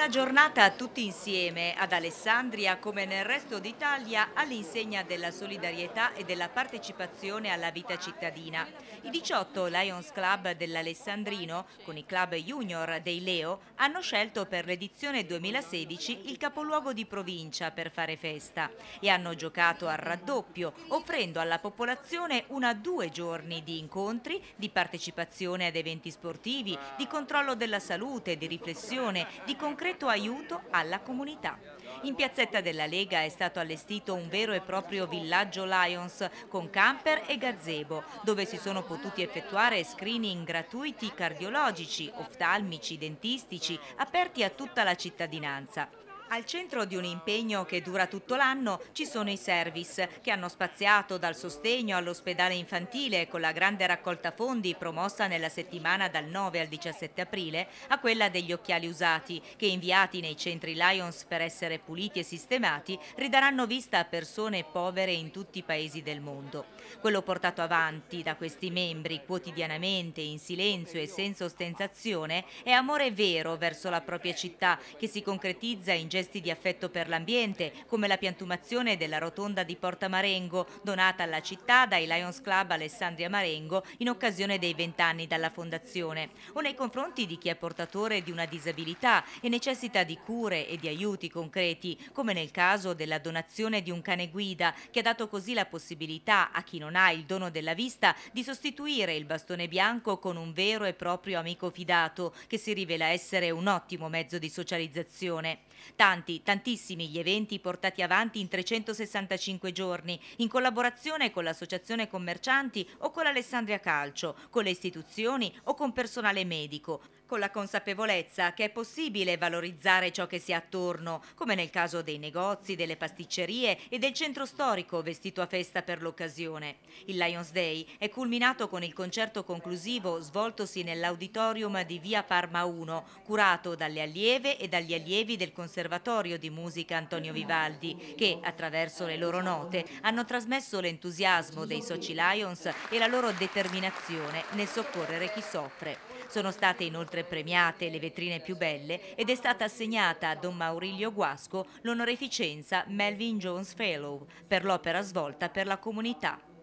Una giornata tutti insieme ad Alessandria come nel resto d'Italia all'insegna della solidarietà e della partecipazione alla vita cittadina. I 18 Lions Club dell'Alessandrino con i club junior dei Leo hanno scelto per l'edizione 2016 il capoluogo di provincia per fare festa e hanno giocato al raddoppio offrendo alla popolazione una due giorni di incontri, di partecipazione ad eventi sportivi, di controllo della salute, di riflessione, di concreto concreto aiuto alla comunità. In piazzetta della Lega è stato allestito un vero e proprio villaggio Lions con camper e gazebo, dove si sono potuti effettuare screening gratuiti cardiologici, oftalmici, dentistici, aperti a tutta la cittadinanza. Al centro di un impegno che dura tutto l'anno ci sono i service che hanno spaziato dal sostegno all'ospedale infantile con la grande raccolta fondi promossa nella settimana dal 9 al 17 aprile a quella degli occhiali usati che inviati nei centri Lions per essere puliti e sistemati ridaranno vista a persone povere in tutti i paesi del mondo. Quello portato avanti da questi membri quotidianamente in silenzio e senza ostentazione è amore vero verso la propria città che si concretizza in genere gesti di affetto per l'ambiente, come la piantumazione della rotonda di Porta Marengo, donata alla città dai Lions Club Alessandria Marengo in occasione dei vent'anni dalla fondazione, o nei confronti di chi è portatore di una disabilità e necessita di cure e di aiuti concreti, come nel caso della donazione di un cane guida, che ha dato così la possibilità a chi non ha il dono della vista di sostituire il bastone bianco con un vero e proprio amico fidato, che si rivela essere un ottimo mezzo di socializzazione. Tale tanti, tantissimi gli eventi portati avanti in 365 giorni, in collaborazione con l'Associazione Commercianti o con l'Alessandria Calcio, con le istituzioni o con personale medico con la consapevolezza che è possibile valorizzare ciò che si ha attorno, come nel caso dei negozi, delle pasticcerie e del centro storico vestito a festa per l'occasione. Il Lions Day è culminato con il concerto conclusivo svoltosi nell'auditorium di Via Parma 1, curato dalle allieve e dagli allievi del Conservatorio di Musica Antonio Vivaldi, che attraverso le loro note hanno trasmesso l'entusiasmo dei Soci Lions e la loro determinazione nel soccorrere chi soffre. Sono state inoltre inoltre premiate le vetrine più belle ed è stata assegnata a Don Maurilio Guasco l'onoreficenza Melvin Jones Fellow per l'opera svolta per la comunità.